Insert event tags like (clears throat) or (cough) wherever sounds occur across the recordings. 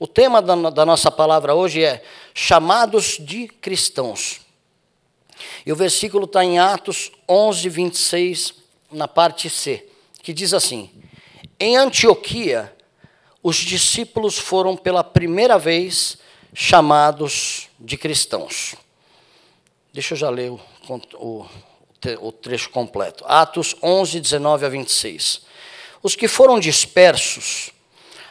O tema da, da nossa palavra hoje é chamados de cristãos. E o versículo está em Atos 11, 26, na parte C, que diz assim: Em Antioquia, os discípulos foram pela primeira vez chamados de cristãos. Deixa eu já ler o, o, o trecho completo. Atos 11, 19 a 26. Os que foram dispersos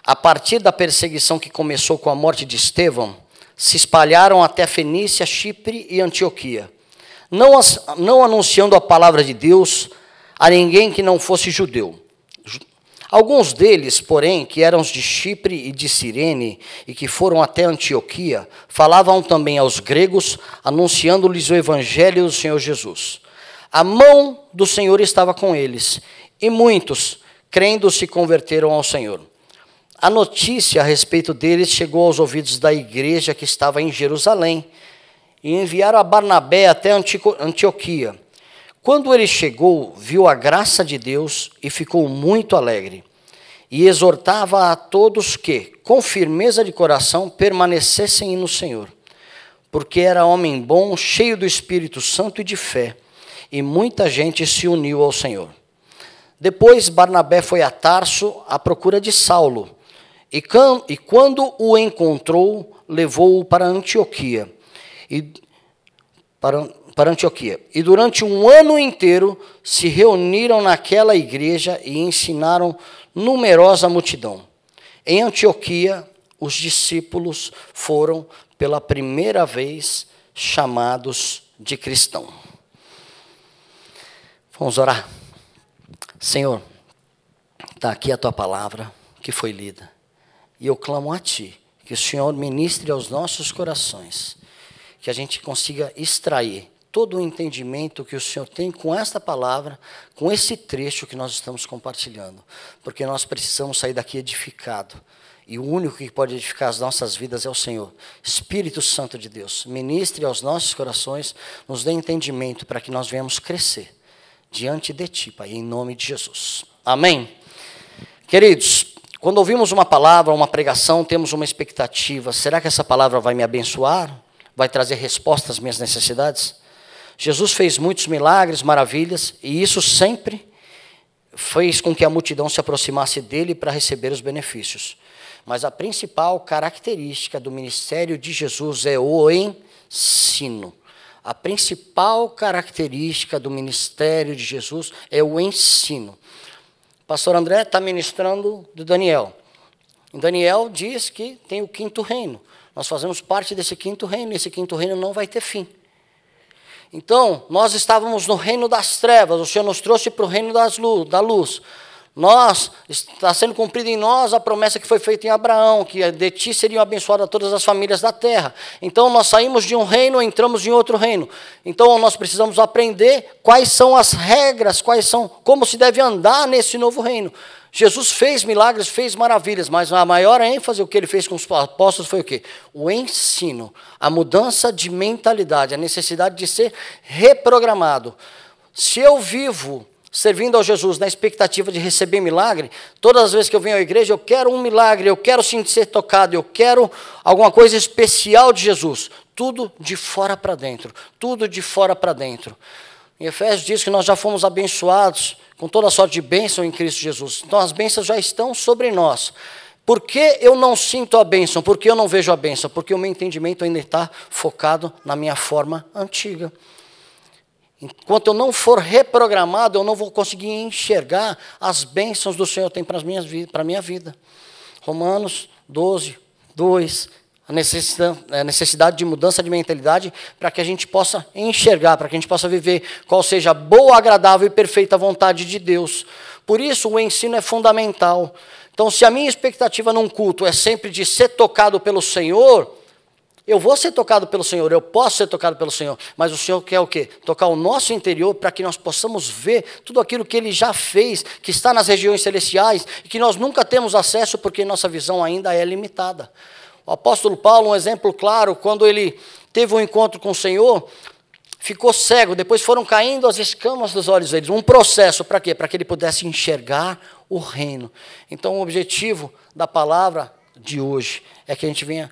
a partir da perseguição que começou com a morte de Estevão, se espalharam até Fenícia, Chipre e Antioquia, não, não anunciando a palavra de Deus a ninguém que não fosse judeu. Alguns deles, porém, que eram de Chipre e de Cirene e que foram até Antioquia, falavam também aos gregos, anunciando-lhes o evangelho do Senhor Jesus. A mão do Senhor estava com eles, e muitos, crendo, se converteram ao Senhor. A notícia a respeito deles chegou aos ouvidos da igreja que estava em Jerusalém e enviaram a Barnabé até Antioquia. Quando ele chegou, viu a graça de Deus e ficou muito alegre. E exortava a todos que, com firmeza de coração, permanecessem no Senhor, porque era homem bom, cheio do Espírito Santo e de fé, e muita gente se uniu ao Senhor. Depois Barnabé foi a Tarso à procura de Saulo e, e quando o encontrou, levou-o para Antioquia. E, para, para Antioquia. E durante um ano inteiro se reuniram naquela igreja e ensinaram numerosa multidão. Em Antioquia, os discípulos foram pela primeira vez chamados de cristão. Vamos orar. Senhor, está aqui a tua palavra que foi lida. E eu clamo a Ti, que o Senhor ministre aos nossos corações, que a gente consiga extrair todo o entendimento que o Senhor tem com esta palavra, com esse trecho que nós estamos compartilhando, porque nós precisamos sair daqui edificado. E o único que pode edificar as nossas vidas é o Senhor. Espírito Santo de Deus, ministre aos nossos corações, nos dê entendimento para que nós venhamos crescer diante de Ti, Pai, em nome de Jesus. Amém. Queridos, quando ouvimos uma palavra, uma pregação, temos uma expectativa: será que essa palavra vai me abençoar? Vai trazer resposta às minhas necessidades? Jesus fez muitos milagres, maravilhas, e isso sempre fez com que a multidão se aproximasse dele para receber os benefícios. Mas a principal característica do ministério de Jesus é o ensino. A principal característica do ministério de Jesus é o ensino pastor André está ministrando de Daniel. Daniel diz que tem o quinto reino. Nós fazemos parte desse quinto reino, e esse quinto reino não vai ter fim. Então, nós estávamos no reino das trevas, o Senhor nos trouxe para o reino das luz, da luz. Nós, está sendo cumprida em nós a promessa que foi feita em Abraão, que de ti seriam abençoadas todas as famílias da terra. Então nós saímos de um reino, entramos em outro reino. Então nós precisamos aprender quais são as regras, quais são como se deve andar nesse novo reino. Jesus fez milagres, fez maravilhas, mas a maior ênfase o que ele fez com os apóstolos foi o quê? O ensino, a mudança de mentalidade, a necessidade de ser reprogramado. Se eu vivo servindo ao Jesus na expectativa de receber milagre, todas as vezes que eu venho à igreja, eu quero um milagre, eu quero sim ser tocado, eu quero alguma coisa especial de Jesus. Tudo de fora para dentro, tudo de fora para dentro. Em Efésios diz que nós já fomos abençoados com toda sorte de bênção em Cristo Jesus. Então as bênçãos já estão sobre nós. Por que eu não sinto a bênção? Por que eu não vejo a bênção? Porque o meu entendimento ainda está focado na minha forma antiga. Enquanto eu não for reprogramado, eu não vou conseguir enxergar as bênçãos do Senhor tem para a minha vida. Romanos 12, 2, a necessidade, a necessidade de mudança de mentalidade para que a gente possa enxergar, para que a gente possa viver qual seja a boa, agradável e perfeita vontade de Deus. Por isso, o ensino é fundamental. Então, se a minha expectativa num culto é sempre de ser tocado pelo Senhor, eu vou ser tocado pelo Senhor, eu posso ser tocado pelo Senhor, mas o Senhor quer o quê? Tocar o nosso interior para que nós possamos ver tudo aquilo que Ele já fez, que está nas regiões celestiais e que nós nunca temos acesso porque nossa visão ainda é limitada. O apóstolo Paulo, um exemplo claro, quando ele teve um encontro com o Senhor, ficou cego, depois foram caindo as escamas dos olhos dele. Um processo para quê? Para que ele pudesse enxergar o reino. Então, o objetivo da palavra de hoje é que a gente venha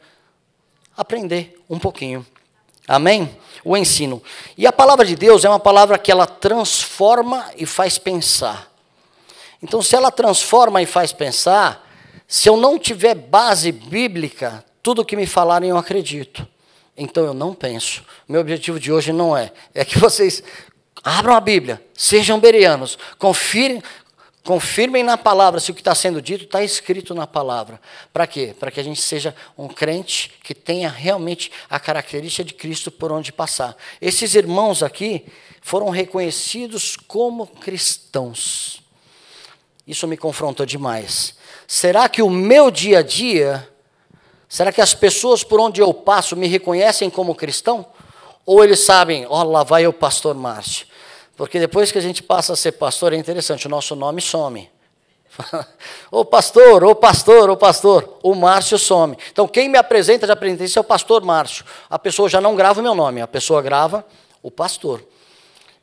aprender um pouquinho. Amém? O ensino. E a palavra de Deus é uma palavra que ela transforma e faz pensar. Então, se ela transforma e faz pensar, se eu não tiver base bíblica, tudo que me falarem eu acredito. Então eu não penso. Meu objetivo de hoje não é. É que (laughs) vocês abram a Bíblia, sejam berianos, confirem, Confirmem na palavra se o que está sendo dito está escrito na palavra. Para quê? Para que a gente seja um crente que tenha realmente a característica de Cristo por onde passar. Esses irmãos aqui foram reconhecidos como cristãos. Isso me confronta demais. Será que o meu dia a dia, será que as pessoas por onde eu passo me reconhecem como cristão? Ou eles sabem, ó, oh, lá vai o pastor Márcio porque depois que a gente passa a ser pastor, é interessante, o nosso nome some. (laughs) ô pastor, ô pastor, ô pastor, o Márcio some. Então, quem me apresenta, de apresentei, é o pastor Márcio. A pessoa já não grava o meu nome, a pessoa grava o pastor.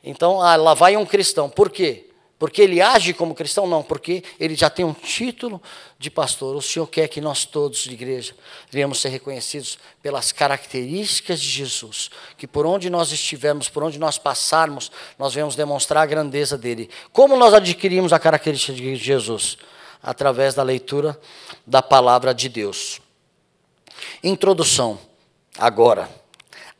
Então, ah, lá vai um cristão. Por quê? porque ele age como cristão, não, porque ele já tem um título de pastor. O Senhor quer que nós todos de igreja venhamos ser reconhecidos pelas características de Jesus, que por onde nós estivermos, por onde nós passarmos, nós venhamos demonstrar a grandeza dele. Como nós adquirimos a característica de Jesus? Através da leitura da palavra de Deus. Introdução. Agora,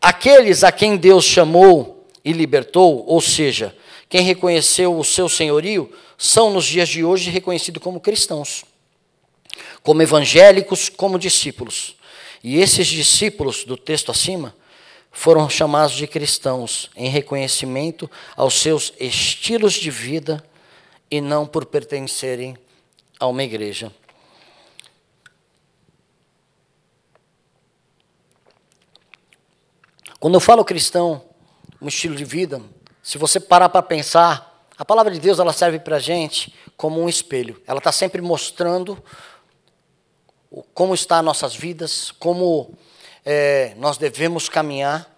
aqueles a quem Deus chamou e libertou, ou seja, quem reconheceu o seu senhorio, são nos dias de hoje reconhecidos como cristãos, como evangélicos, como discípulos. E esses discípulos do texto acima foram chamados de cristãos em reconhecimento aos seus estilos de vida e não por pertencerem a uma igreja. Quando eu falo cristão, um estilo de vida, se você parar para pensar, a palavra de Deus ela serve para a gente como um espelho. Ela está sempre mostrando como está nossas vidas, como é, nós devemos caminhar.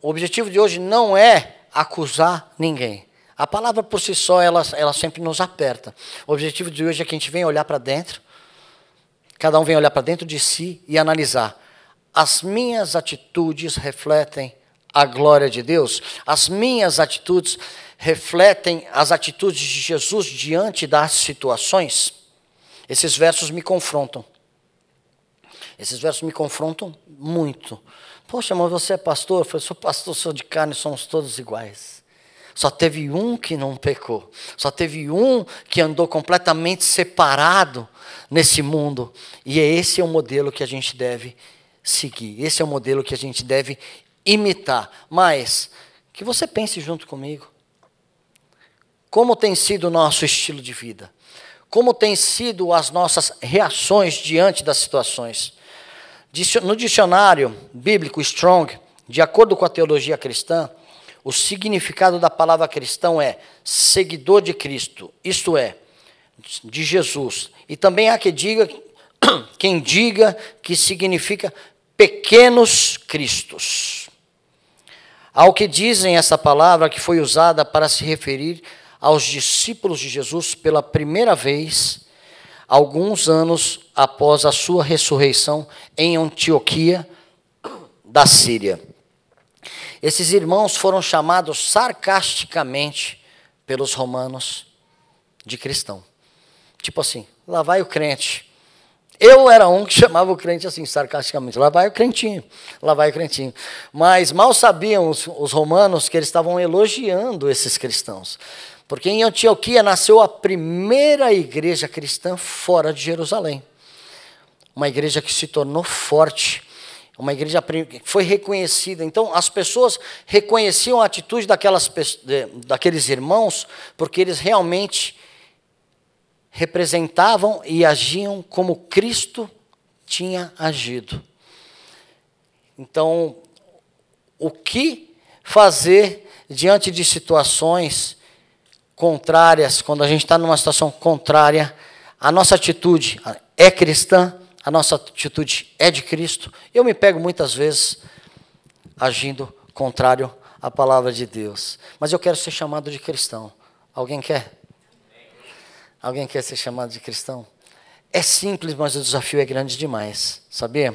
O objetivo de hoje não é acusar ninguém. A palavra por si só, ela, ela sempre nos aperta. O objetivo de hoje é que a gente venha olhar para dentro, cada um venha olhar para dentro de si e analisar. As minhas atitudes refletem a glória de Deus. As minhas atitudes refletem as atitudes de Jesus diante das situações. Esses versos me confrontam. Esses versos me confrontam muito. Poxa, mas você é pastor? Eu falei, sou pastor, sou de carne, somos todos iguais. Só teve um que não pecou. Só teve um que andou completamente separado nesse mundo. E é esse é o modelo que a gente deve seguir. Esse é o modelo que a gente deve imitar, mas que você pense junto comigo. Como tem sido o nosso estilo de vida? Como tem sido as nossas reações diante das situações? No dicionário bíblico Strong, de acordo com a teologia cristã, o significado da palavra cristão é seguidor de Cristo, isto é, de Jesus. E também há que diga, (clears throat) quem diga que significa pequenos cristos. Ao que dizem essa palavra que foi usada para se referir aos discípulos de Jesus pela primeira vez, alguns anos após a sua ressurreição em Antioquia da Síria. Esses irmãos foram chamados sarcasticamente pelos romanos de cristão. Tipo assim, lá vai o crente eu era um que chamava o crente assim, sarcasticamente: lá vai o crentinho, lá vai o crentinho. Mas mal sabiam os, os romanos que eles estavam elogiando esses cristãos. Porque em Antioquia nasceu a primeira igreja cristã fora de Jerusalém. Uma igreja que se tornou forte, uma igreja que foi reconhecida. Então, as pessoas reconheciam a atitude daquelas, daqueles irmãos, porque eles realmente representavam e agiam como Cristo tinha agido. Então, o que fazer diante de situações contrárias, quando a gente está numa situação contrária, a nossa atitude é cristã, a nossa atitude é de Cristo. Eu me pego muitas vezes agindo contrário à palavra de Deus, mas eu quero ser chamado de cristão. Alguém quer? Alguém quer ser chamado de cristão? É simples, mas o desafio é grande demais, sabia?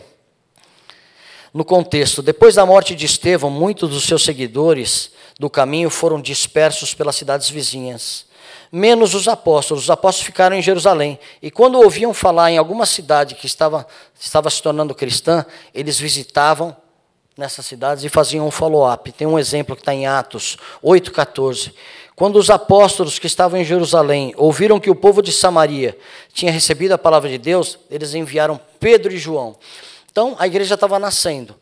No contexto, depois da morte de Estevão, muitos dos seus seguidores do caminho foram dispersos pelas cidades vizinhas, menos os apóstolos. Os apóstolos ficaram em Jerusalém. E quando ouviam falar em alguma cidade que estava, estava se tornando cristã, eles visitavam nessas cidades e faziam um follow-up. Tem um exemplo que está em Atos 8,14. Quando os apóstolos que estavam em Jerusalém ouviram que o povo de Samaria tinha recebido a palavra de Deus, eles enviaram Pedro e João. Então a igreja estava nascendo,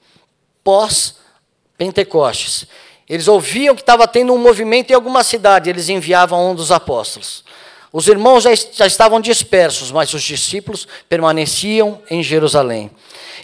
pós-Pentecostes. Eles ouviam que estava tendo um movimento em alguma cidade, eles enviavam um dos apóstolos. Os irmãos já, já estavam dispersos, mas os discípulos permaneciam em Jerusalém.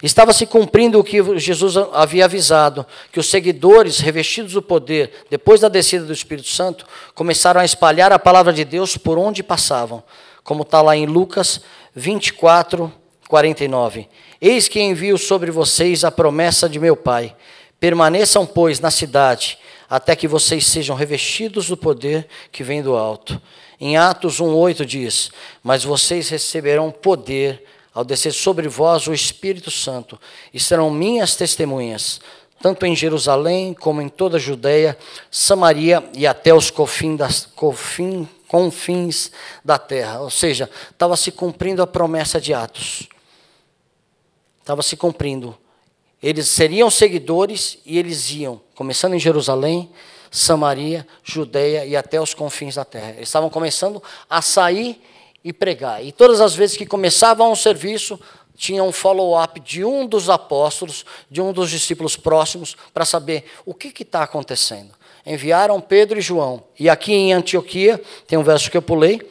Estava se cumprindo o que Jesus havia avisado, que os seguidores, revestidos do poder, depois da descida do Espírito Santo, começaram a espalhar a palavra de Deus por onde passavam, como está lá em Lucas 24, 49. Eis que envio sobre vocês a promessa de meu Pai. Permaneçam, pois, na cidade, até que vocês sejam revestidos do poder que vem do alto. Em Atos 1,8 diz: Mas vocês receberão poder ao descer sobre vós o Espírito Santo, e serão minhas testemunhas, tanto em Jerusalém como em toda a Judéia, Samaria e até os confins das, confins, confins da terra. Ou seja, estava se cumprindo a promessa de Atos. Estava se cumprindo. Eles seriam seguidores e eles iam, começando em Jerusalém, Samaria, Judeia e até os confins da terra. Eles estavam começando a sair e pregar. E todas as vezes que começavam um serviço, tinha um follow-up de um dos apóstolos, de um dos discípulos próximos, para saber o que está acontecendo. Enviaram Pedro e João. E aqui em Antioquia, tem um verso que eu pulei,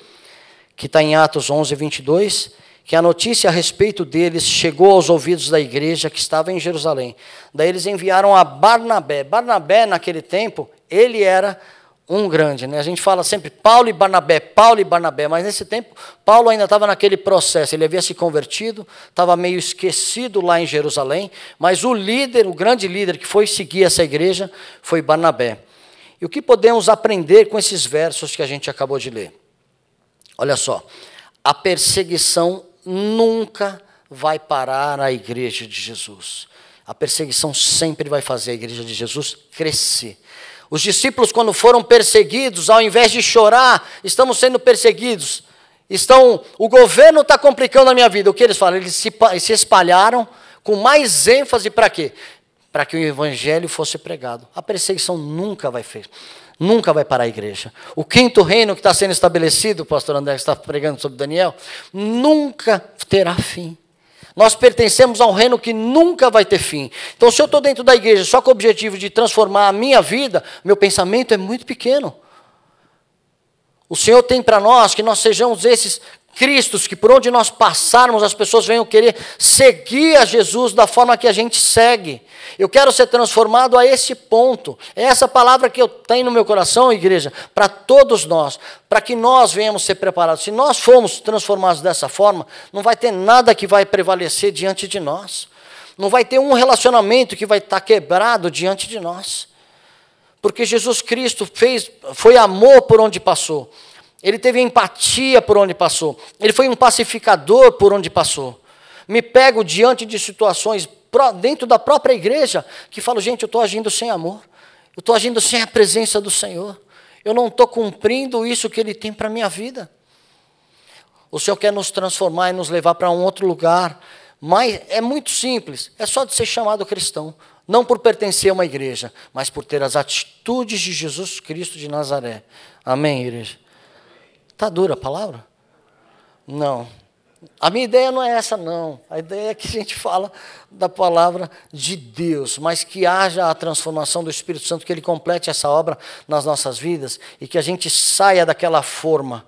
que está em Atos 11, 22, que a notícia a respeito deles chegou aos ouvidos da igreja que estava em Jerusalém. Daí eles enviaram a Barnabé. Barnabé, naquele tempo, ele era um grande. Né? A gente fala sempre Paulo e Barnabé, Paulo e Barnabé, mas nesse tempo Paulo ainda estava naquele processo, ele havia se convertido, estava meio esquecido lá em Jerusalém, mas o líder, o grande líder que foi seguir essa igreja foi Barnabé. E o que podemos aprender com esses versos que a gente acabou de ler? Olha só, a perseguição nunca vai parar a igreja de Jesus. A perseguição sempre vai fazer a igreja de Jesus crescer. Os discípulos, quando foram perseguidos, ao invés de chorar, estamos sendo perseguidos. Estão, o governo está complicando a minha vida. O que eles falam? Eles se, se espalharam com mais ênfase para quê? Para que o evangelho fosse pregado. A perseguição nunca vai fez, nunca vai para a igreja. O quinto reino que está sendo estabelecido, o pastor André está pregando sobre Daniel, nunca terá fim. Nós pertencemos a um reino que nunca vai ter fim. Então, se eu estou dentro da igreja só com o objetivo de transformar a minha vida, meu pensamento é muito pequeno. O Senhor tem para nós que nós sejamos esses Cristos, que por onde nós passarmos, as pessoas venham querer seguir a Jesus da forma que a gente segue. Eu quero ser transformado a esse ponto. É essa palavra que eu tenho no meu coração, igreja, para todos nós, para que nós venhamos ser preparados. Se nós formos transformados dessa forma, não vai ter nada que vai prevalecer diante de nós. Não vai ter um relacionamento que vai estar quebrado diante de nós. Porque Jesus Cristo fez, foi amor por onde passou. Ele teve empatia por onde passou. Ele foi um pacificador por onde passou. Me pego diante de situações dentro da própria igreja que falo, gente, eu estou agindo sem amor. Eu estou agindo sem a presença do Senhor. Eu não estou cumprindo isso que Ele tem para a minha vida. O Senhor quer nos transformar e nos levar para um outro lugar. Mas é muito simples. É só de ser chamado cristão. Não por pertencer a uma igreja, mas por ter as atitudes de Jesus Cristo de Nazaré. Amém, igreja? Está dura a palavra? Não. A minha ideia não é essa, não. A ideia é que a gente fala da palavra de Deus, mas que haja a transformação do Espírito Santo, que ele complete essa obra nas nossas vidas e que a gente saia daquela forma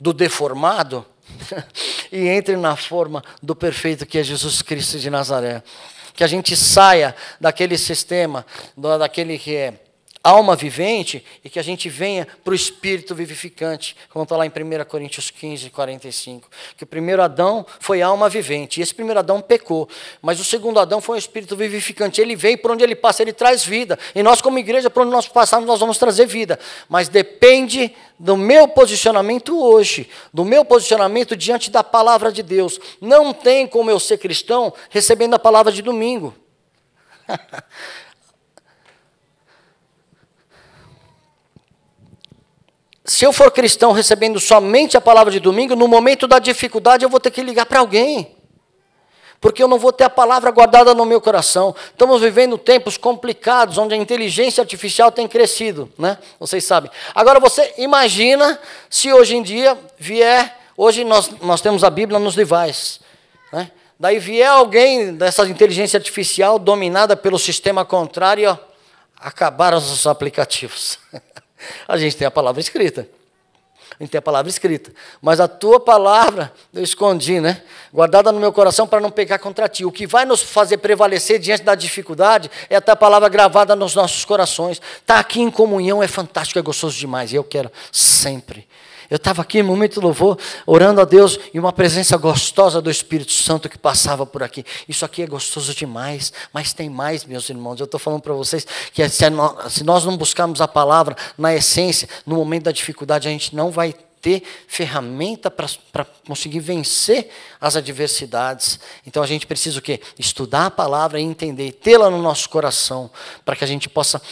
do deformado (laughs) e entre na forma do perfeito que é Jesus Cristo de Nazaré. Que a gente saia daquele sistema, daquele que é alma vivente e que a gente venha para o espírito vivificante, como está lá em 1 Coríntios 15, 45. Que o primeiro Adão foi alma vivente, e esse primeiro Adão pecou, mas o segundo Adão foi um espírito vivificante. Ele vem por onde ele passa, ele traz vida. E nós, como igreja, por onde nós passarmos, nós vamos trazer vida. Mas depende do meu posicionamento hoje, do meu posicionamento diante da palavra de Deus. Não tem como eu ser cristão recebendo a palavra de domingo. (laughs) se eu for cristão recebendo somente a palavra de domingo, no momento da dificuldade eu vou ter que ligar para alguém. Porque eu não vou ter a palavra guardada no meu coração. Estamos vivendo tempos complicados onde a inteligência artificial tem crescido, né? Vocês sabem. Agora você imagina se hoje em dia vier, hoje nós, nós temos a Bíblia nos rivais, né? Daí vier alguém dessa inteligência artificial dominada pelo sistema contrário, acabaram os aplicativos. (laughs) A gente tem a palavra escrita. A gente tem a palavra escrita. Mas a tua palavra eu escondi, né? Guardada no meu coração para não pecar contra ti. O que vai nos fazer prevalecer diante da dificuldade é a tua palavra gravada nos nossos corações. Estar tá aqui em comunhão é fantástico, é gostoso demais. E eu quero sempre eu estava aqui, momento louvor, orando a Deus e uma presença gostosa do Espírito Santo que passava por aqui. Isso aqui é gostoso demais, mas tem mais, meus irmãos. Eu estou falando para vocês que se nós não buscarmos a palavra na essência, no momento da dificuldade, a gente não vai ter ferramenta para conseguir vencer as adversidades. Então a gente precisa o quê? Estudar a palavra e entender, tê-la no nosso coração, para que a gente possa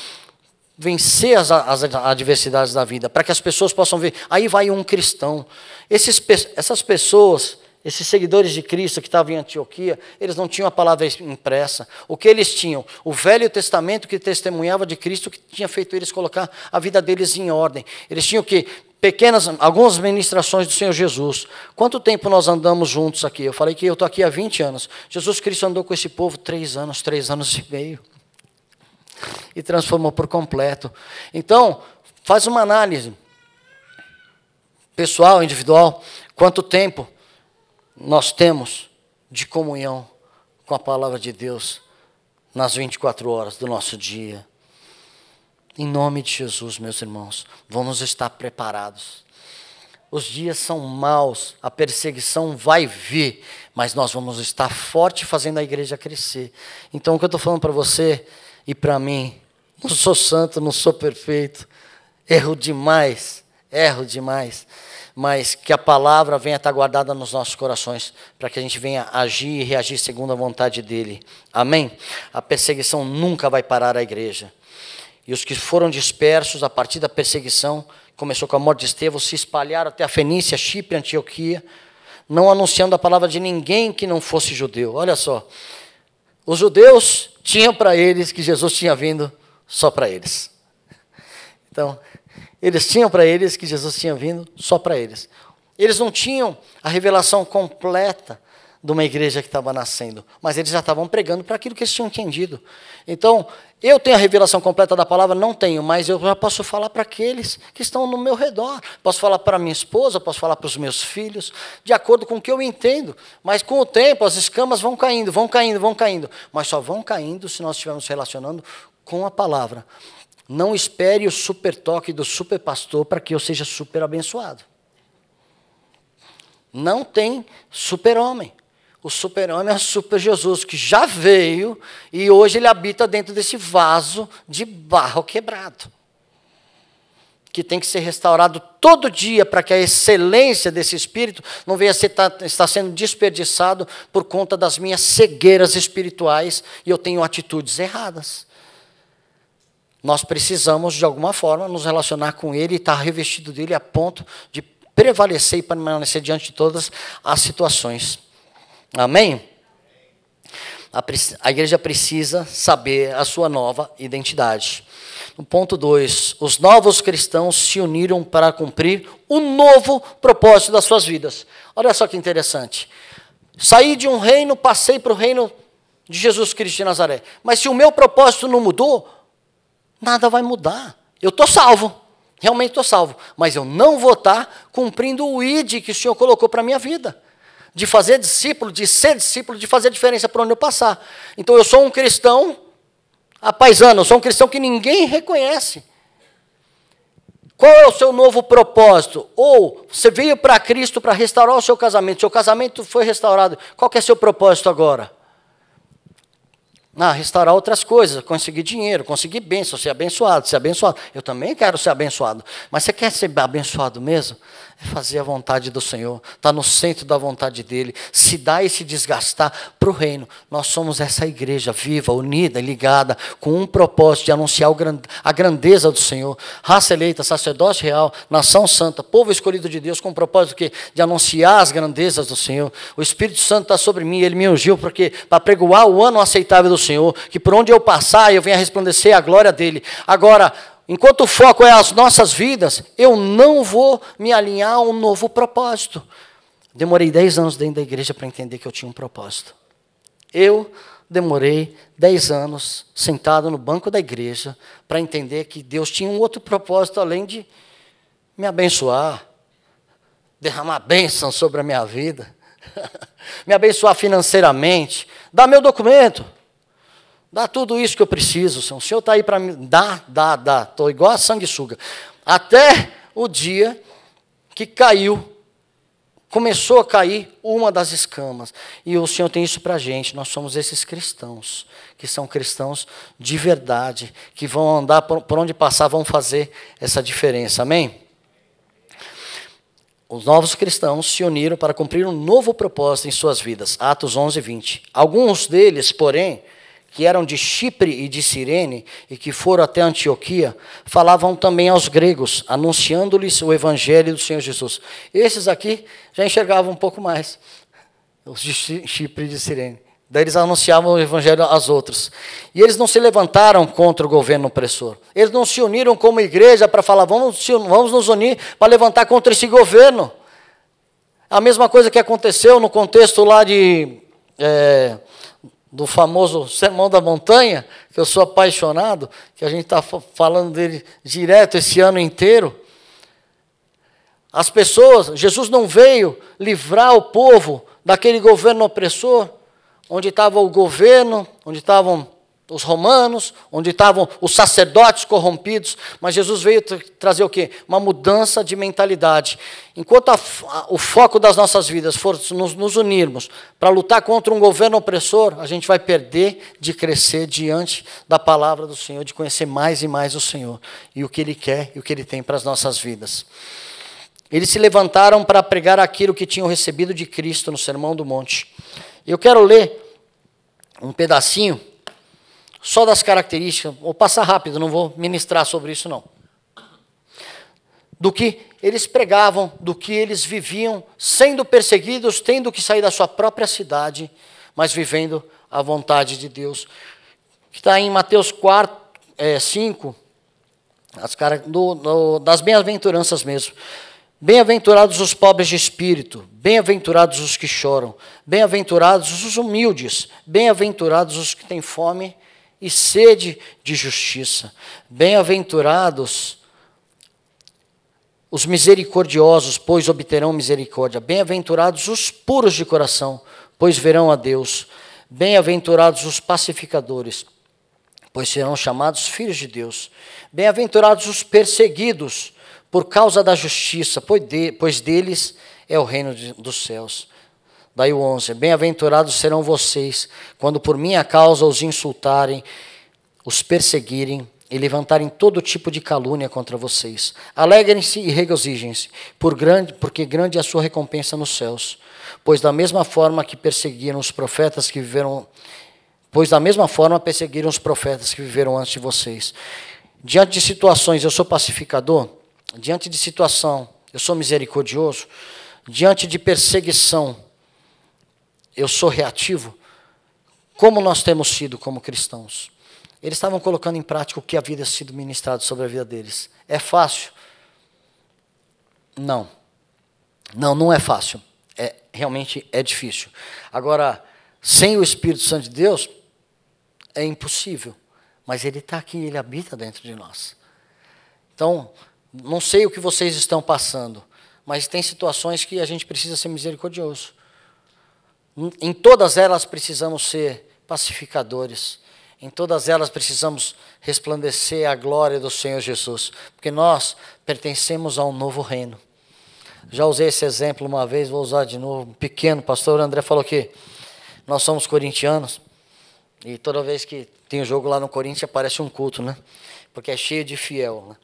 vencer as, as adversidades da vida, para que as pessoas possam ver. Aí vai um cristão. Esses, essas pessoas, esses seguidores de Cristo que estavam em Antioquia, eles não tinham a palavra impressa. O que eles tinham? O Velho Testamento que testemunhava de Cristo, que tinha feito eles colocar a vida deles em ordem. Eles tinham que pequenas, algumas ministrações do Senhor Jesus. Quanto tempo nós andamos juntos aqui? Eu falei que eu estou aqui há 20 anos. Jesus Cristo andou com esse povo três anos, três anos e meio e transformou por completo. Então, faz uma análise pessoal, individual, quanto tempo nós temos de comunhão com a palavra de Deus nas 24 horas do nosso dia. Em nome de Jesus, meus irmãos, vamos estar preparados. Os dias são maus, a perseguição vai vir, mas nós vamos estar forte fazendo a igreja crescer. Então, o que eu estou falando para você e para mim. Não sou santo, não sou perfeito, erro demais, erro demais. Mas que a palavra venha estar guardada nos nossos corações, para que a gente venha agir e reagir segundo a vontade dele. Amém? A perseguição nunca vai parar a igreja. E os que foram dispersos a partir da perseguição, começou com a morte de Estevão, se espalharam até a Fenícia, Chipre, Antioquia, não anunciando a palavra de ninguém que não fosse judeu. Olha só, os judeus tinham para eles que Jesus tinha vindo só para eles. Então, eles tinham para eles que Jesus tinha vindo só para eles. Eles não tinham a revelação completa de uma igreja que estava nascendo, mas eles já estavam pregando para aquilo que eles tinham entendido. Então, eu tenho a revelação completa da palavra? Não tenho, mas eu já posso falar para aqueles que estão no meu redor. Posso falar para minha esposa, posso falar para os meus filhos, de acordo com o que eu entendo. Mas com o tempo, as escamas vão caindo, vão caindo, vão caindo. Mas só vão caindo se nós estivermos relacionando com a palavra. Não espere o super toque do super pastor para que eu seja super abençoado. Não tem super-homem. O super-homem é o super-Jesus, que já veio e hoje ele habita dentro desse vaso de barro quebrado. Que tem que ser restaurado todo dia para que a excelência desse espírito não venha a estar sendo desperdiçado por conta das minhas cegueiras espirituais e eu tenho atitudes erradas. Nós precisamos, de alguma forma, nos relacionar com Ele e estar tá revestido dele a ponto de prevalecer e permanecer diante de todas as situações. Amém? A, igreja precisa saber a sua nova identidade. No ponto 2, os novos cristãos se uniram para cumprir o novo propósito das suas vidas. Olha só que interessante. Saí de um reino, passei para o reino de Jesus Cristo de Nazaré. Mas se o meu propósito não mudou, nada vai mudar. Eu estou salvo, realmente estou salvo, mas eu não vou estar tá cumprindo o ID que o Senhor colocou para a minha vida de fazer discípulo, de ser discípulo, de fazer diferença para onde eu passar. Então eu sou um cristão apaisano, eu sou um cristão que ninguém reconhece. Qual é o seu novo propósito? Ou você veio para Cristo para restaurar o seu casamento, seu casamento foi restaurado, qual é o seu propósito agora? Ah, restaurar outras coisas, conseguir dinheiro, conseguir bênção, ser abençoado, ser abençoado. Eu também quero ser abençoado. Mas você quer ser abençoado mesmo? é fazer a vontade do Senhor, está no centro da vontade dele, se dar e se desgastar para o reino. Nós somos essa igreja viva, unida, ligada, com um propósito de anunciar a grandeza do Senhor. Raça eleita, sacerdócio real, nação santa, povo escolhido de Deus, com o propósito de, de anunciar as grandezas do Senhor. O Espírito Santo está sobre mim, ele me ungiu porque para pregoar o ano aceitável do Senhor, que por onde eu passar eu venha resplandecer a glória dele. Agora, Enquanto o foco é as nossas vidas, eu não vou me alinhar a um novo propósito. Demorei 10 anos dentro da igreja para entender que eu tinha um propósito. Eu demorei 10 anos sentado no banco da igreja para entender que Deus tinha um outro propósito além de me abençoar, derramar bênção sobre a minha vida, (laughs) me abençoar financeiramente, dar meu documento. Dá tudo isso que eu preciso, Senhor. O Senhor está aí para mim. Dá, dá, dá. Estou igual a sanguessuga. Até o dia que caiu, começou a cair uma das escamas. E o Senhor tem isso para a gente. Nós somos esses cristãos, que são cristãos de verdade, que vão andar por onde passar, vão fazer essa diferença. Amém? Os novos cristãos se uniram para cumprir um novo propósito em suas vidas. Atos 11, 20. Alguns deles, porém que eram de Chipre e de Cirene e que foram até Antioquia, falavam também aos gregos, anunciando-lhes o evangelho do Senhor Jesus. Esses aqui já enxergavam um pouco mais, os de Chipre e de Cirene. Daí eles anunciavam o evangelho aos outros. E eles não se levantaram contra o governo opressor. Eles não se uniram como igreja para falar, vamos, vamos nos unir para levantar contra esse governo. A mesma coisa que aconteceu no contexto lá de. É, do famoso Sermão da Montanha, que eu sou apaixonado, que a gente está falando dele direto esse ano inteiro. As pessoas, Jesus não veio livrar o povo daquele governo opressor, onde estava o governo, onde estavam os romanos, onde estavam os sacerdotes corrompidos, mas Jesus veio trazer o quê? Uma mudança de mentalidade. Enquanto a, a, o foco das nossas vidas for nos, nos unirmos para lutar contra um governo opressor, a gente vai perder de crescer diante da palavra do Senhor, de conhecer mais e mais o Senhor e o que Ele quer e o que Ele tem para as nossas vidas. Eles se levantaram para pregar aquilo que tinham recebido de Cristo no Sermão do Monte. Eu quero ler um pedacinho só das características, vou passar rápido, não vou ministrar sobre isso não. Do que eles pregavam, do que eles viviam, sendo perseguidos, tendo que sair da sua própria cidade, mas vivendo a vontade de Deus. Que está em Mateus 4, é, 5, as cara, do, do, das bem-aventuranças mesmo. Bem-aventurados os pobres de espírito, bem-aventurados os que choram, bem-aventurados os humildes, bem-aventurados os que têm fome e sede de justiça. Bem-aventurados os misericordiosos, pois obterão misericórdia. Bem-aventurados os puros de coração, pois verão a Deus. Bem-aventurados os pacificadores, pois serão chamados filhos de Deus. Bem-aventurados os perseguidos por causa da justiça, pois deles é o reino dos céus. Daí o 11: Bem-aventurados serão vocês quando por minha causa os insultarem, os perseguirem e levantarem todo tipo de calúnia contra vocês. Alegrem-se e regozijem-se, por grande, porque grande é a sua recompensa nos céus. Pois da mesma forma que perseguiram os profetas que viveram, pois da mesma forma perseguiram os profetas que viveram antes de vocês. Diante de situações, eu sou pacificador. Diante de situação, eu sou misericordioso. Diante de perseguição, eu sou reativo, como nós temos sido como cristãos. Eles estavam colocando em prática o que havia sido ministrado sobre a vida deles. É fácil? Não. Não, não é fácil. É, realmente é difícil. Agora, sem o Espírito Santo de Deus, é impossível. Mas Ele está aqui, Ele habita dentro de nós. Então, não sei o que vocês estão passando, mas tem situações que a gente precisa ser misericordioso. Em todas elas precisamos ser pacificadores. Em todas elas precisamos resplandecer a glória do Senhor Jesus, porque nós pertencemos a um novo reino. Já usei esse exemplo uma vez, vou usar de novo. Um pequeno, pastor André falou que nós somos corintianos e toda vez que tem um jogo lá no Corinthians aparece um culto, né? Porque é cheio de fiel, né?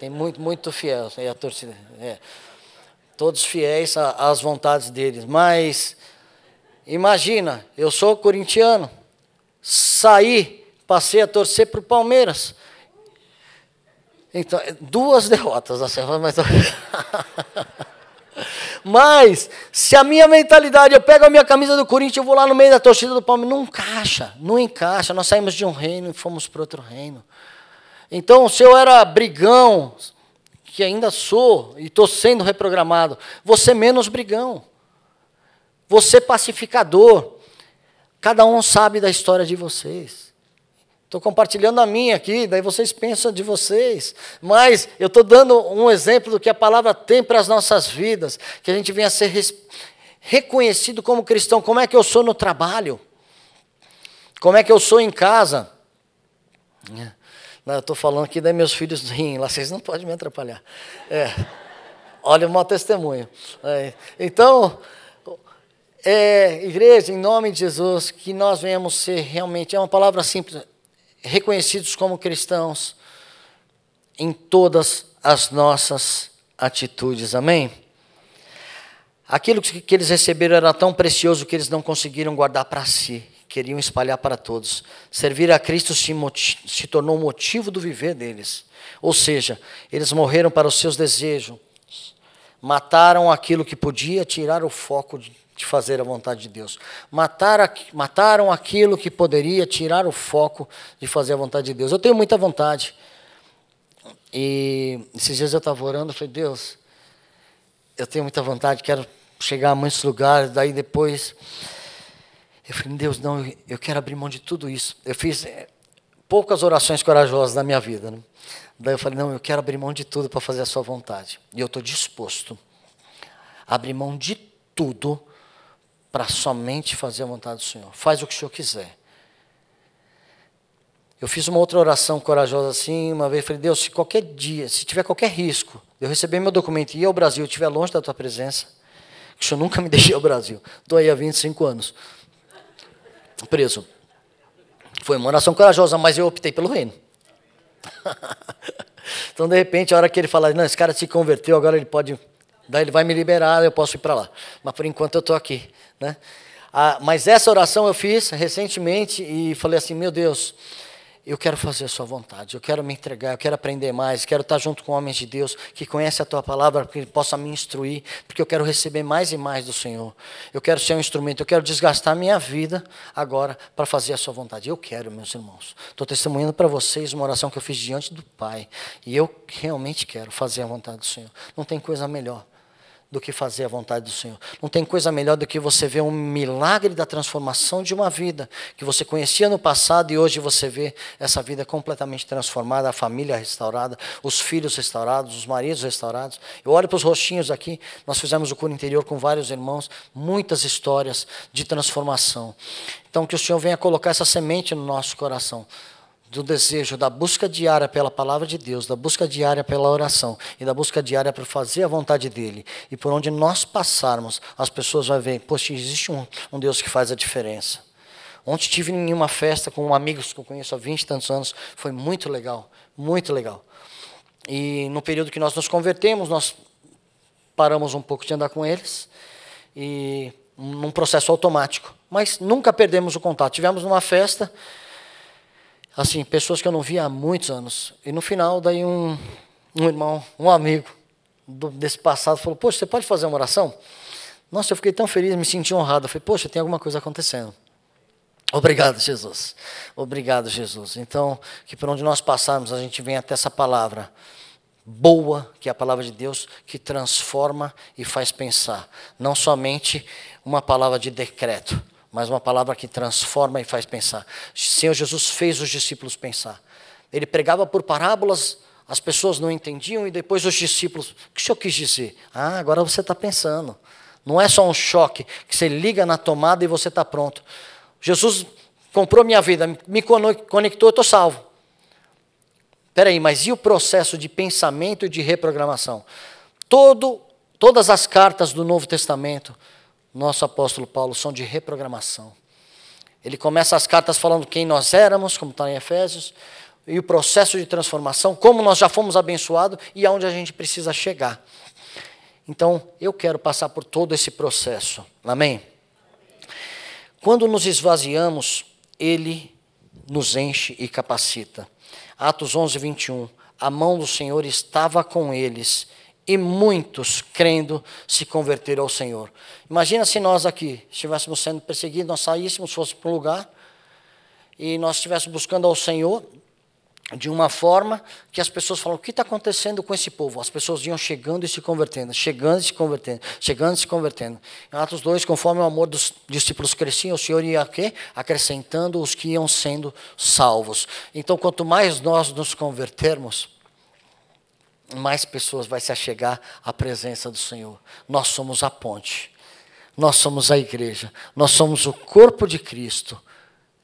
Tem muito, muito fiel, é a torcida. É. Todos fiéis às vontades deles, mas Imagina, eu sou corintiano, saí, passei a torcer para o Palmeiras. Então, duas derrotas da assim, Serra, mas. (laughs) Mas, se a minha mentalidade, eu pego a minha camisa do Corinthians, eu vou lá no meio da torcida do Palmeiras, não encaixa, não encaixa. Nós saímos de um reino e fomos para outro reino. Então, se eu era brigão, que ainda sou, e estou sendo reprogramado, você menos brigão você é pacificador. Cada um sabe da história de vocês. Estou compartilhando a minha aqui, daí vocês pensam de vocês. Mas eu estou dando um exemplo do que a palavra tem para as nossas vidas, que a gente venha a ser res, reconhecido como cristão. Como é que eu sou no trabalho? Como é que eu sou em casa? É. Não, eu estou falando aqui, daí meus filhos riem lá, vocês não podem me atrapalhar. É. Olha o mau testemunho. É. Então, é, igreja, em nome de Jesus, que nós venhamos ser realmente, é uma palavra simples, reconhecidos como cristãos em todas as nossas atitudes. Amém? Aquilo que eles receberam era tão precioso que eles não conseguiram guardar para si, queriam espalhar para todos. Servir a Cristo se, se tornou motivo do viver deles. Ou seja, eles morreram para os seus desejos, mataram aquilo que podia tirar o foco de, de fazer a vontade de Deus. Matar, mataram aquilo que poderia tirar o foco de fazer a vontade de Deus. Eu tenho muita vontade. E esses dias eu estava orando, eu falei, Deus, eu tenho muita vontade, quero chegar a muitos lugares, daí depois. Eu falei, Deus, não, eu quero abrir mão de tudo isso. Eu fiz eh, poucas orações corajosas na minha vida. Né? Daí eu falei, não, eu quero abrir mão de tudo para fazer a sua vontade. E eu estou disposto a abrir mão de tudo para somente fazer a vontade do Senhor. Faz o que o Senhor quiser. Eu fiz uma outra oração corajosa assim, uma vez, falei, Deus, se qualquer dia, se tiver qualquer risco eu receber meu documento e ir ao Brasil, eu estiver longe da tua presença, que o Senhor nunca me (laughs) deixe ao Brasil. Estou aí há 25 anos, preso. Foi uma oração corajosa, mas eu optei pelo reino. (laughs) então, de repente, a hora que ele falar, não, esse cara se converteu, agora ele pode, daí ele vai me liberar, eu posso ir para lá. Mas por enquanto eu estou aqui, né? Ah, mas essa oração eu fiz recentemente e falei assim: meu Deus, eu quero fazer a sua vontade, eu quero me entregar, eu quero aprender mais, quero estar junto com homens de Deus que conhecem a tua palavra, que possam me instruir, porque eu quero receber mais e mais do Senhor. Eu quero ser um instrumento, eu quero desgastar minha vida agora para fazer a sua vontade. Eu quero, meus irmãos. Estou testemunhando para vocês uma oração que eu fiz diante do Pai, e eu realmente quero fazer a vontade do Senhor. Não tem coisa melhor do que fazer a vontade do Senhor. Não tem coisa melhor do que você ver um milagre da transformação de uma vida que você conhecia no passado e hoje você vê essa vida completamente transformada, a família restaurada, os filhos restaurados, os maridos restaurados. Eu olho para os rostinhos aqui, nós fizemos o cura interior com vários irmãos, muitas histórias de transformação. Então que o Senhor venha colocar essa semente no nosso coração do desejo, da busca diária pela palavra de Deus, da busca diária pela oração e da busca diária para fazer a vontade dele. E por onde nós passarmos, as pessoas vão ver, poxa, existe um, um Deus que faz a diferença. Ontem tive em uma festa com amigos que eu conheço há 20 e tantos anos, foi muito legal, muito legal. E no período que nós nos convertemos, nós paramos um pouco de andar com eles e num processo automático, mas nunca perdemos o contato. Tivemos numa festa, assim, pessoas que eu não via há muitos anos. E no final, daí um, um irmão, um amigo do, desse passado falou, poxa, você pode fazer uma oração? Nossa, eu fiquei tão feliz, me senti honrado. Eu falei, poxa, tem alguma coisa acontecendo. Obrigado, Jesus. Obrigado, Jesus. Então, que por onde nós passarmos, a gente venha até essa palavra boa, que é a palavra de Deus, que transforma e faz pensar. Não somente uma palavra de decreto, mas uma palavra que transforma e faz pensar. Senhor Jesus fez os discípulos pensar. Ele pregava por parábolas, as pessoas não entendiam e depois os discípulos, o que o senhor quis dizer? Ah, agora você está pensando. Não é só um choque que você liga na tomada e você está pronto. Jesus comprou minha vida, me conectou, eu estou salvo. Espera aí, mas e o processo de pensamento e de reprogramação? Todo, todas as cartas do Novo Testamento nosso apóstolo Paulo são de reprogramação. Ele começa as cartas falando quem nós éramos, como está em Efésios, e o processo de transformação, como nós já fomos abençoados e aonde a gente precisa chegar. Então, eu quero passar por todo esse processo. Amém? Quando nos esvaziamos, Ele nos enche e capacita. Atos 11, 21. A mão do Senhor estava com eles e muitos crendo se converter ao Senhor. Imagina se nós aqui estivéssemos sendo perseguidos, nós saíssemos, fosse para um lugar e nós estivéssemos buscando ao Senhor de uma forma que as pessoas falam: o que está acontecendo com esse povo? As pessoas iam chegando e se convertendo, chegando e se convertendo, chegando e se convertendo. Em Atos 2, conforme o amor dos discípulos crescia, o Senhor ia quê? acrescentando os que iam sendo salvos. Então, quanto mais nós nos convertermos, mais pessoas vai se achegar à presença do Senhor. Nós somos a ponte. Nós somos a igreja. Nós somos o corpo de Cristo.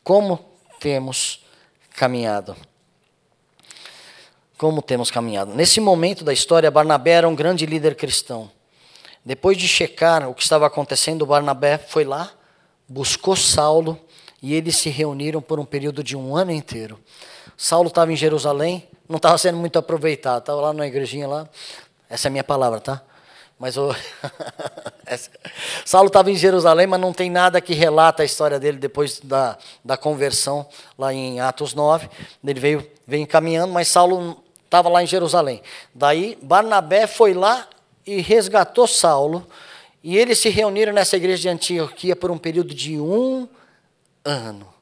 Como temos caminhado? Como temos caminhado? Nesse momento da história, Barnabé era um grande líder cristão. Depois de checar o que estava acontecendo, Barnabé foi lá, buscou Saulo e eles se reuniram por um período de um ano inteiro. Saulo estava em Jerusalém, não estava sendo muito aproveitado, estava lá na igrejinha lá. Essa é a minha palavra, tá? Mas o (laughs) Saulo estava em Jerusalém, mas não tem nada que relata a história dele depois da, da conversão lá em Atos 9. Ele veio, veio caminhando, mas Saulo estava lá em Jerusalém. Daí Barnabé foi lá e resgatou Saulo. E eles se reuniram nessa igreja de Antioquia por um período de um ano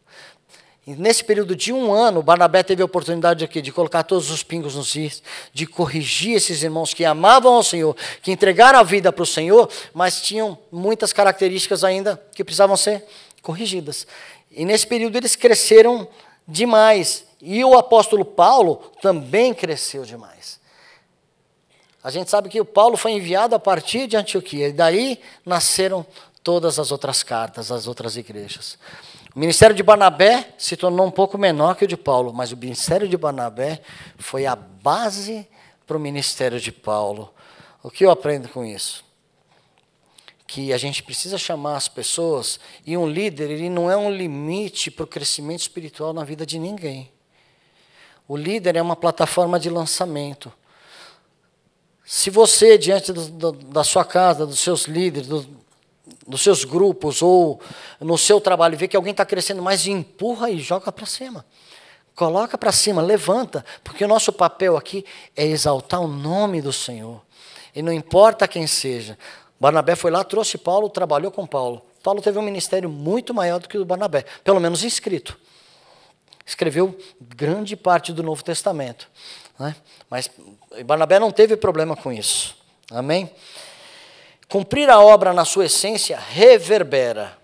nesse período de um ano, Barnabé teve a oportunidade aqui de colocar todos os pingos nos is, de corrigir esses irmãos que amavam ao Senhor, que entregaram a vida para o Senhor, mas tinham muitas características ainda que precisavam ser corrigidas. E nesse período eles cresceram demais. E o apóstolo Paulo também cresceu demais. A gente sabe que o Paulo foi enviado a partir de Antioquia, e daí nasceram todas as outras cartas, as outras igrejas. O ministério de Barnabé se tornou um pouco menor que o de Paulo, mas o ministério de Barnabé foi a base para o ministério de Paulo. O que eu aprendo com isso? Que a gente precisa chamar as pessoas, e um líder ele não é um limite para o crescimento espiritual na vida de ninguém. O líder é uma plataforma de lançamento. Se você, diante do, do, da sua casa, dos seus líderes, do, nos seus grupos ou no seu trabalho, vê que alguém está crescendo mais, empurra e joga para cima. Coloca para cima, levanta, porque o nosso papel aqui é exaltar o nome do Senhor. E não importa quem seja. Barnabé foi lá, trouxe Paulo, trabalhou com Paulo. Paulo teve um ministério muito maior do que o do Barnabé, pelo menos escrito. Escreveu grande parte do Novo Testamento. Né? Mas Barnabé não teve problema com isso. Amém? Cumprir a obra na sua essência reverbera.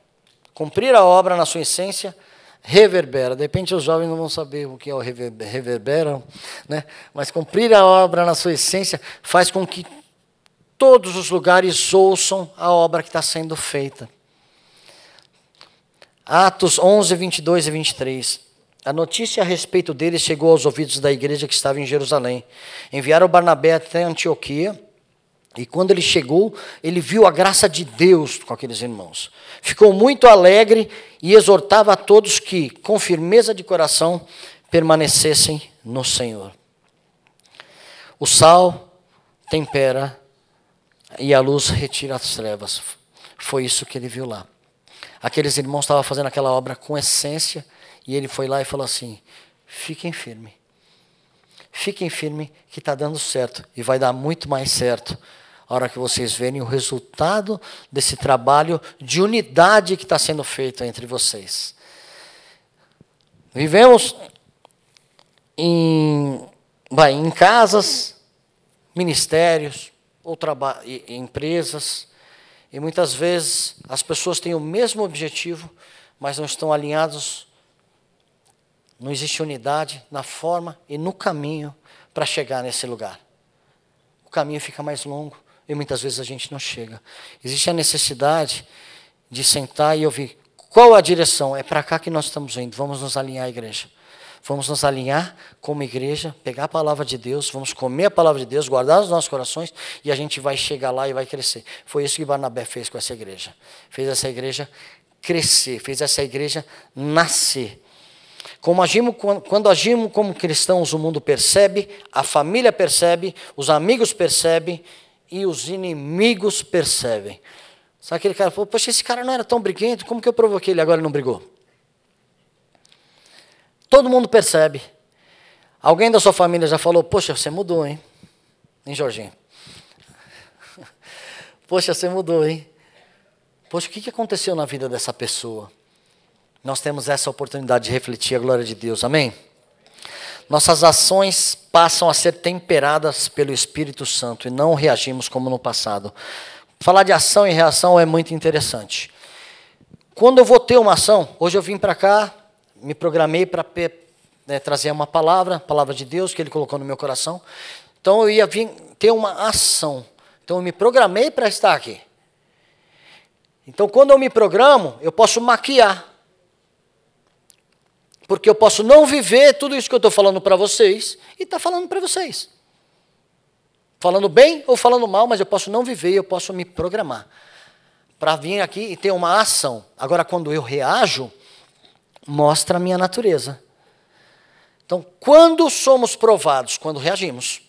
Cumprir a obra na sua essência reverbera. De repente os jovens não vão saber o que é o reverbera, né? mas cumprir a obra na sua essência faz com que todos os lugares ouçam a obra que está sendo feita. Atos 11, 22 e 23. A notícia a respeito dele chegou aos ouvidos da igreja que estava em Jerusalém. Enviaram Barnabé até Antioquia e quando ele chegou, ele viu a graça de Deus com aqueles irmãos. Ficou muito alegre e exortava a todos que, com firmeza de coração, permanecessem no Senhor. O sal tempera e a luz retira as trevas. Foi isso que ele viu lá. Aqueles irmãos estavam fazendo aquela obra com essência e ele foi lá e falou assim: fiquem firme. Fiquem firme que está dando certo e vai dar muito mais certo a hora que vocês verem o resultado desse trabalho de unidade que está sendo feito entre vocês. Vivemos em, em casas, ministérios ou empresas, e muitas vezes as pessoas têm o mesmo objetivo, mas não estão alinhados, não existe unidade na forma e no caminho para chegar nesse lugar. O caminho fica mais longo. E muitas vezes a gente não chega. Existe a necessidade de sentar e ouvir qual a direção, é para cá que nós estamos indo, vamos nos alinhar à igreja. Vamos nos alinhar como igreja, pegar a palavra de Deus, vamos comer a palavra de Deus, guardar os nossos corações e a gente vai chegar lá e vai crescer. Foi isso que Barnabé fez com essa igreja. Fez essa igreja crescer, fez essa igreja nascer. Como agimos, quando agimos como cristãos, o mundo percebe, a família percebe, os amigos percebem e os inimigos percebem. só aquele cara falou, poxa, esse cara não era tão briguento, como que eu provoquei ele agora ele não brigou? Todo mundo percebe. Alguém da sua família já falou, poxa, você mudou, hein? Hein, Jorginho? (laughs) poxa, você mudou, hein? Poxa, o que aconteceu na vida dessa pessoa? Nós temos essa oportunidade de refletir a glória de Deus, amém? Nossas ações passam a ser temperadas pelo Espírito Santo e não reagimos como no passado. Falar de ação e reação é muito interessante. Quando eu vou ter uma ação, hoje eu vim para cá, me programei para né, trazer uma palavra, palavra de Deus que Ele colocou no meu coração. Então eu ia vir ter uma ação. Então eu me programei para estar aqui. Então quando eu me programo, eu posso maquiar porque eu posso não viver tudo isso que eu estou falando para vocês e está falando para vocês. Falando bem ou falando mal, mas eu posso não viver, eu posso me programar para vir aqui e ter uma ação. Agora, quando eu reajo, mostra a minha natureza. Então, quando somos provados? Quando reagimos.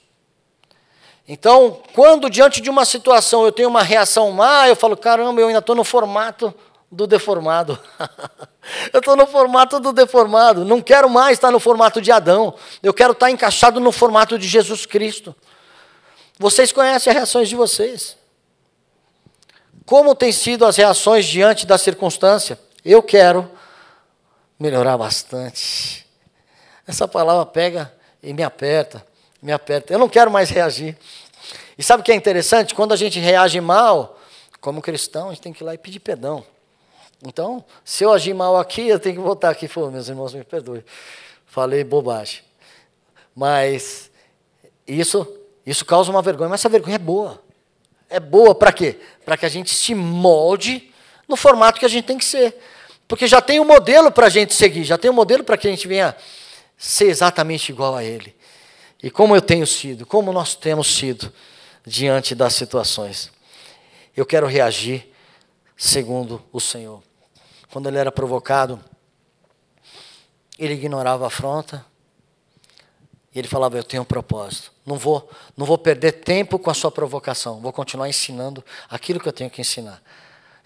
Então, quando diante de uma situação eu tenho uma reação má, eu falo, caramba, eu ainda estou no formato do deformado. (laughs) eu estou no formato do deformado. Não quero mais estar no formato de Adão. Eu quero estar encaixado no formato de Jesus Cristo. Vocês conhecem as reações de vocês. Como têm sido as reações diante da circunstância? Eu quero melhorar bastante. Essa palavra pega e me aperta, me aperta. Eu não quero mais reagir. E sabe o que é interessante? Quando a gente reage mal, como cristão, a gente tem que ir lá e pedir perdão. Então, se eu agir mal aqui, eu tenho que voltar aqui. Pô, meus irmãos, me perdoem. Falei bobagem. Mas isso, isso causa uma vergonha, mas essa vergonha é boa. É boa para quê? Para que a gente se molde no formato que a gente tem que ser. Porque já tem um modelo para a gente seguir, já tem um modelo para que a gente venha ser exatamente igual a ele. E como eu tenho sido, como nós temos sido diante das situações. Eu quero reagir segundo o Senhor quando ele era provocado, ele ignorava a afronta. E ele falava: Eu tenho um propósito. Não vou, não vou perder tempo com a sua provocação. Vou continuar ensinando aquilo que eu tenho que ensinar.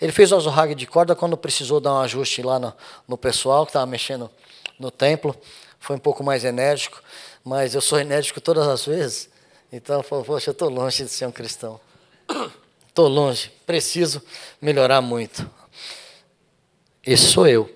Ele fez o azurrague de corda quando precisou dar um ajuste lá no, no pessoal que estava mexendo no templo. Foi um pouco mais enérgico, mas eu sou enérgico todas as vezes. Então, falou, poxa, eu estou longe de ser um cristão. Estou longe, preciso melhorar muito. Esse sou eu.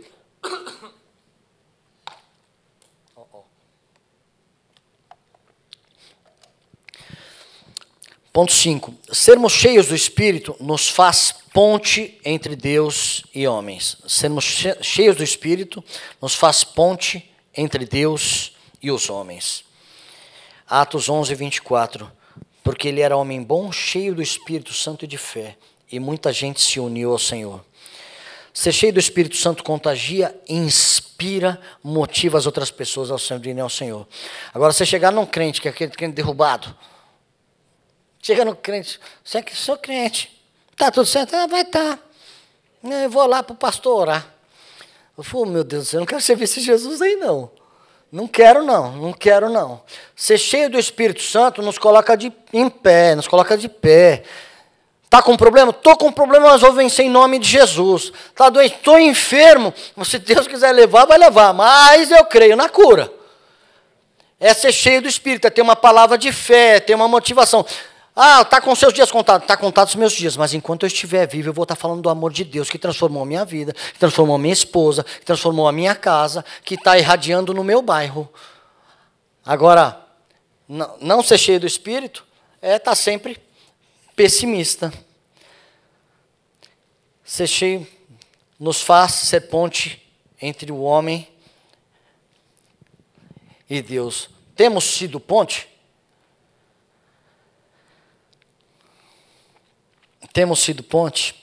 Ponto 5. Sermos cheios do Espírito nos faz ponte entre Deus e homens. Sermos cheios do Espírito nos faz ponte entre Deus e os homens. Atos 11, 24. Porque ele era homem bom, cheio do Espírito Santo e de fé, e muita gente se uniu ao Senhor. Ser cheio do Espírito Santo contagia, inspira, motiva as outras pessoas ao e ao é Senhor. Agora, você chegar num crente, que é aquele crente derrubado, chega no crente, você é que sou crente, tá tudo certo? Ah, vai estar. Tá. Eu vou lá para o pastor orar. Eu falo, oh, meu Deus do céu, não quero servir esse Jesus aí, não. Não quero, não, não quero, não. Ser cheio do Espírito Santo nos coloca de, em pé, nos coloca de pé Está com problema? Estou com problema, mas vou vencer em nome de Jesus. Está doente? Estou enfermo. Se Deus quiser levar, vai levar. Mas eu creio na cura. É ser cheio do Espírito, é ter uma palavra de fé, é ter uma motivação. Ah, está com seus dias contados. Está contados os meus dias, mas enquanto eu estiver vivo, eu vou estar tá falando do amor de Deus, que transformou a minha vida, que transformou a minha esposa, que transformou a minha casa, que está irradiando no meu bairro. Agora, não ser cheio do Espírito é estar tá sempre pessimista. Ser cheio nos faz ser ponte entre o homem e Deus. Temos sido ponte? Temos sido ponte?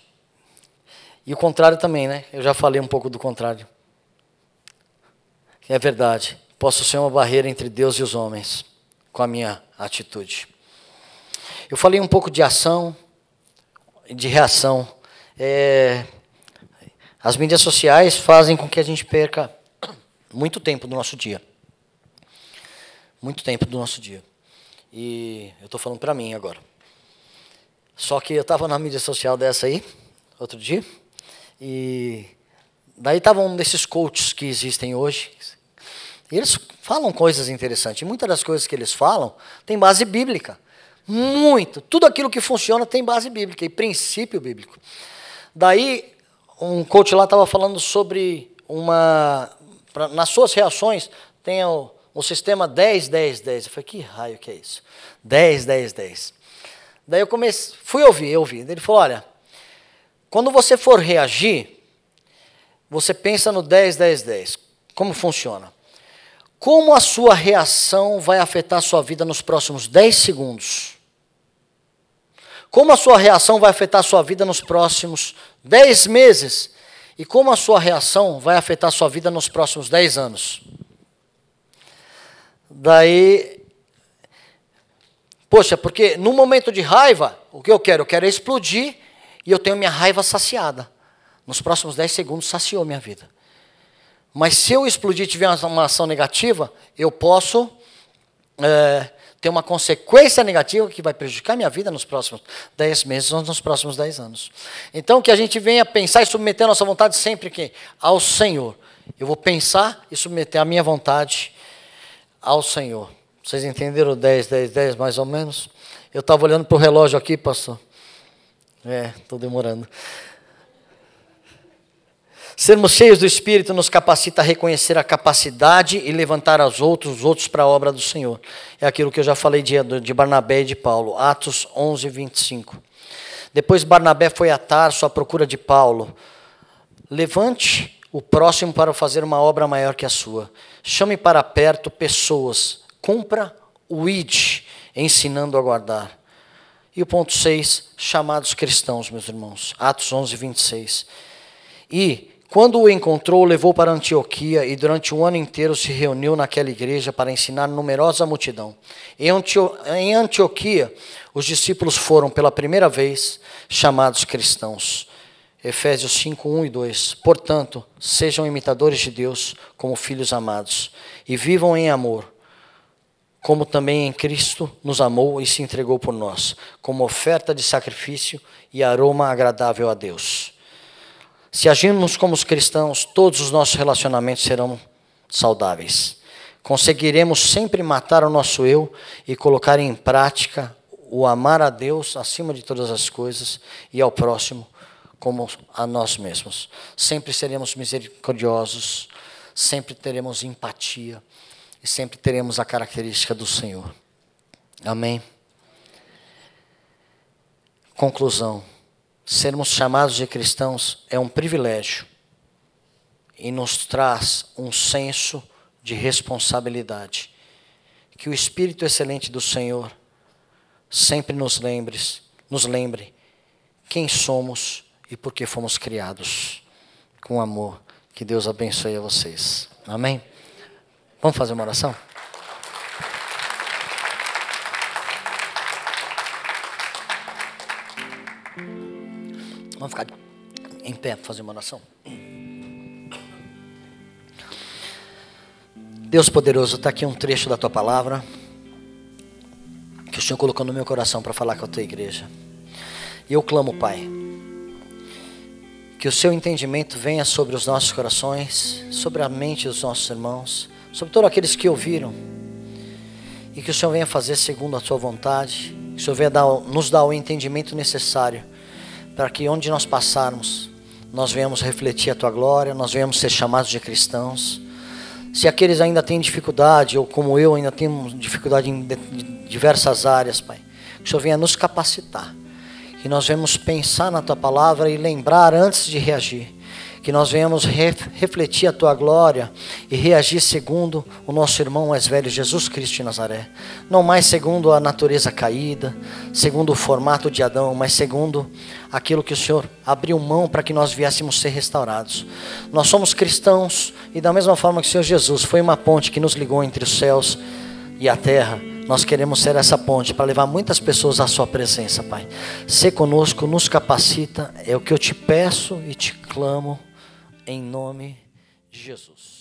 E o contrário também, né? Eu já falei um pouco do contrário. É verdade. Posso ser uma barreira entre Deus e os homens com a minha atitude. Eu falei um pouco de ação, de reação. É, as mídias sociais fazem com que a gente perca muito tempo do nosso dia. Muito tempo do nosso dia. E eu estou falando para mim agora. Só que eu estava na mídia social dessa aí, outro dia, e daí estava um desses coaches que existem hoje. E eles falam coisas interessantes. E muitas das coisas que eles falam têm base bíblica. Muito. Tudo aquilo que funciona tem base bíblica e princípio bíblico. Daí, um coach lá estava falando sobre uma. Pra, nas suas reações, tem o, o sistema 10, 10, 10. Eu falei, que raio que é isso? 10, 10, 10. Daí eu comecei, fui ouvir, eu ouvi. Ele falou: olha, quando você for reagir, você pensa no 10, 10, 10. Como funciona? Como a sua reação vai afetar a sua vida nos próximos 10 segundos? como a sua reação vai afetar a sua vida nos próximos 10 meses e como a sua reação vai afetar a sua vida nos próximos 10 anos. Daí, poxa, porque no momento de raiva, o que eu quero? Eu quero é explodir e eu tenho minha raiva saciada. Nos próximos 10 segundos saciou minha vida. Mas se eu explodir e tiver uma ação negativa, eu posso é, tem uma consequência negativa que vai prejudicar minha vida nos próximos 10 meses ou nos próximos 10 anos. Então, que a gente venha pensar e submeter a nossa vontade sempre que ao Senhor. Eu vou pensar e submeter a minha vontade ao Senhor. Vocês entenderam 10, 10, 10 mais ou menos? Eu estava olhando para o relógio aqui, pastor. É, estou demorando. Sermos cheios do Espírito nos capacita a reconhecer a capacidade e levantar os outros, os outros para a obra do Senhor. É aquilo que eu já falei de, de Barnabé e de Paulo, Atos 11, 25. Depois Barnabé foi a Tarso à procura de Paulo. Levante o próximo para fazer uma obra maior que a sua. Chame para perto pessoas. Cumpra o ID, ensinando a guardar. E o ponto 6, chamados cristãos, meus irmãos. Atos 11, 26. E quando o encontrou, levou para Antioquia e durante um ano inteiro se reuniu naquela igreja para ensinar numerosa multidão. Em Antioquia, os discípulos foram pela primeira vez chamados cristãos. Efésios 5, 1 e 2. Portanto, sejam imitadores de Deus como filhos amados e vivam em amor, como também em Cristo nos amou e se entregou por nós, como oferta de sacrifício e aroma agradável a Deus. Se agirmos como os cristãos, todos os nossos relacionamentos serão saudáveis. Conseguiremos sempre matar o nosso eu e colocar em prática o amar a Deus acima de todas as coisas e ao próximo como a nós mesmos. Sempre seremos misericordiosos, sempre teremos empatia e sempre teremos a característica do Senhor. Amém? Conclusão sermos chamados de cristãos é um privilégio e nos traz um senso de responsabilidade. Que o Espírito excelente do Senhor sempre nos lembre, nos lembre quem somos e por que fomos criados. Com amor, que Deus abençoe a vocês. Amém. Vamos fazer uma oração? Vamos ficar em pé para fazer uma oração. Deus poderoso, está aqui um trecho da tua palavra que o Senhor colocou no meu coração para falar com a tua igreja. E eu clamo, Pai, que o seu entendimento venha sobre os nossos corações, sobre a mente dos nossos irmãos, sobre todos aqueles que ouviram. E que o Senhor venha fazer segundo a sua vontade, que o Senhor venha dar, nos dar o entendimento necessário para que onde nós passarmos, nós venhamos refletir a tua glória, nós venhamos ser chamados de cristãos. Se aqueles ainda têm dificuldade, ou como eu ainda tenho dificuldade em diversas áreas, Pai, que o Senhor venha nos capacitar. Que nós venhamos pensar na tua palavra e lembrar antes de reagir que nós venhamos refletir a tua glória e reagir segundo o nosso irmão mais velho, Jesus Cristo de Nazaré. Não mais segundo a natureza caída, segundo o formato de Adão, mas segundo aquilo que o Senhor abriu mão para que nós viéssemos ser restaurados. Nós somos cristãos e, da mesma forma que o Senhor Jesus foi uma ponte que nos ligou entre os céus e a terra, nós queremos ser essa ponte para levar muitas pessoas à Sua presença, Pai. Ser conosco, nos capacita, é o que eu te peço e te clamo em nome de Jesus.